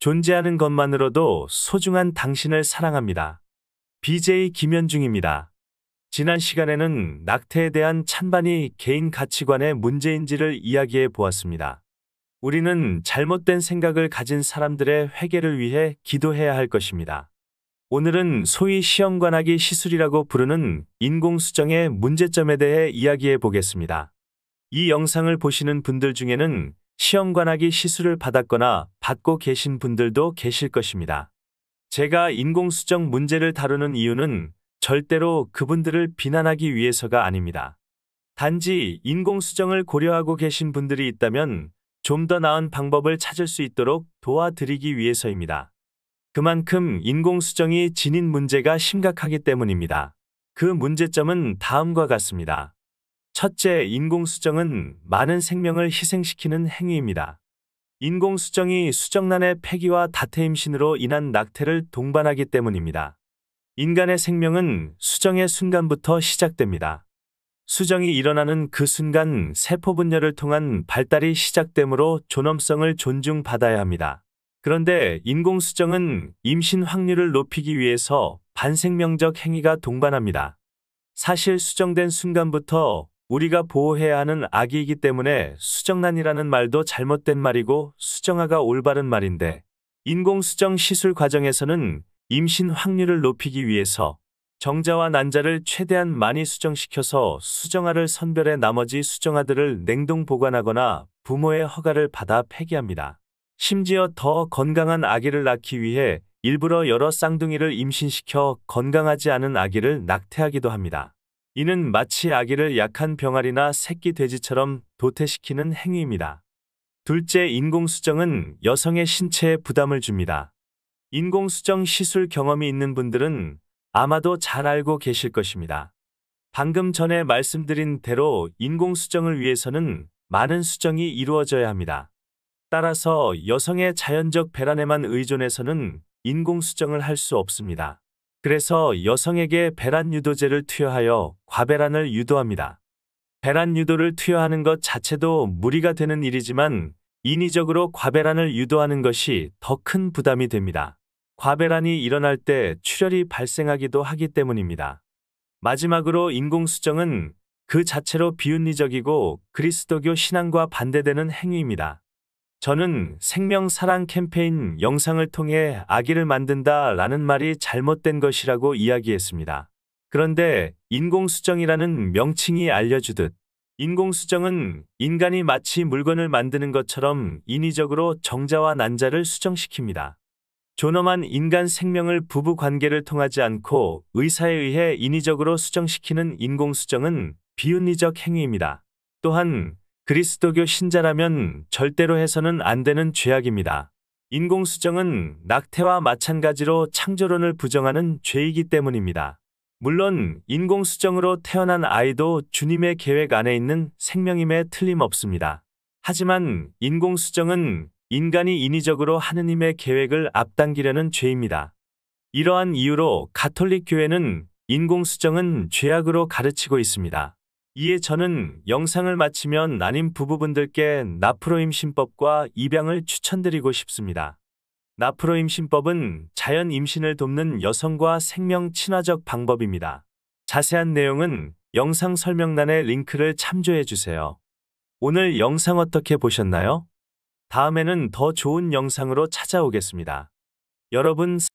존재하는 것만으로도 소중한 당신을 사랑합니다. BJ 김현중입니다. 지난 시간에는 낙태에 대한 찬반이 개인 가치관의 문제인지를 이야기해 보았습니다. 우리는 잘못된 생각을 가진 사람들의 회개를 위해 기도해야 할 것입니다. 오늘은 소위 시험관하기 시술이라고 부르는 인공수정의 문제점에 대해 이야기해 보겠습니다. 이 영상을 보시는 분들 중에는 시험관하기 시술을 받았거나 받고 계신 분들도 계실 것입니다. 제가 인공수정 문제를 다루는 이유는 절대로 그분들을 비난하기 위해서가 아닙니다. 단지 인공수정을 고려하고 계신 분들이 있다면 좀 더 나은 방법을 찾을 수 있도록 도와드리기 위해서입니다. 그만큼 인공수정이 지닌 문제가 심각하기 때문입니다. 그 문제점은 다음과 같습니다. 첫째, 인공수정은 많은 생명을 희생시키는 행위입니다. 인공수정이 수정란의 폐기와 다태 임신으로 인한 낙태를 동반하기 때문입니다. 인간의 생명은 수정의 순간부터 시작됩니다. 수정이 일어나는 그 순간 세포 분열을 통한 발달이 시작되므로 존엄성을 존중받아야 합니다. 그런데 인공수정은 임신 확률을 높이기 위해서 반생명적 행위가 동반합니다. 사실 수정된 순간부터 우리가 보호해야 하는 아기이기 때문에 수정란이라는 말도 잘못된 말이고 수정아가 올바른 말인데 인공수정 시술 과정에서는 임신 확률을 높이기 위해서 정자와 난자를 최대한 많이 수정시켜서 수정아를 선별해 나머지 수정아들을 냉동 보관하거나 부모의 허가를 받아 폐기합니다. 심지어 더 건강한 아기를 낳기 위해 일부러 여러 쌍둥이를 임신시켜 건강하지 않은 아기를 낙태하기도 합니다. 이는 마치 아기를 약한 병아리나 새끼 돼지처럼 도태시키는 행위입니다. 둘째, 인공수정은 여성의 신체에 부담을 줍니다. 인공수정 시술 경험이 있는 분들은 아마도 잘 알고 계실 것입니다. 방금 전에 말씀드린 대로 인공수정을 위해서는 많은 수정이 이루어져야 합니다. 따라서 여성의 자연적 배란에만 의존해서는 인공수정을 할 수 없습니다. 그래서 여성에게 배란 유도제를 투여하여 과배란을 유도합니다. 배란 유도를 투여하는 것 자체도 무리가 되는 일이지만 인위적으로 과배란을 유도하는 것이 더 큰 부담이 됩니다. 과배란이 일어날 때 출혈이 발생하기도 하기 때문입니다. 마지막으로 인공수정은 그 자체로 비윤리적이고 그리스도교 신앙과 반대되는 행위입니다. 저는 생명 사랑 캠페인 영상을 통해 아기를 만든다 라는 말이 잘못된 것이라고 이야기했습니다. 그런데 인공수정이라는 명칭이 알려주듯 인공수정은 인간이 마치 물건을 만드는 것처럼 인위적으로 정자와 난자를 수정시킵니다. 존엄한 인간 생명을 부부 관계를 통하지 않고 의사에 의해 인위적으로 수정시키는 인공수정은 비윤리적 행위입니다. 또한 그리스도교 신자라면 절대로 해서는 안 되는 죄악입니다. 인공수정은 낙태와 마찬가지로 창조론을 부정하는 죄이기 때문입니다. 물론 인공수정으로 태어난 아이도 주님의 계획 안에 있는 생명임에 틀림없습니다. 하지만 인공수정은 인간이 인위적으로 하느님의 계획을 앞당기려는 죄입니다. 이러한 이유로 가톨릭 교회는 인공수정은 죄악으로 가르치고 있습니다. 이에 저는 영상을 마치면 난임 부부분들께 나프로 임신법과 입양을 추천드리고 싶습니다. 나프로 임신법은 자연 임신을 돕는 여성과 생명 친화적 방법입니다. 자세한 내용은 영상 설명란의 링크를 참조해 주세요. 오늘 영상 어떻게 보셨나요? 다음에는 더 좋은 영상으로 찾아오겠습니다. 여러분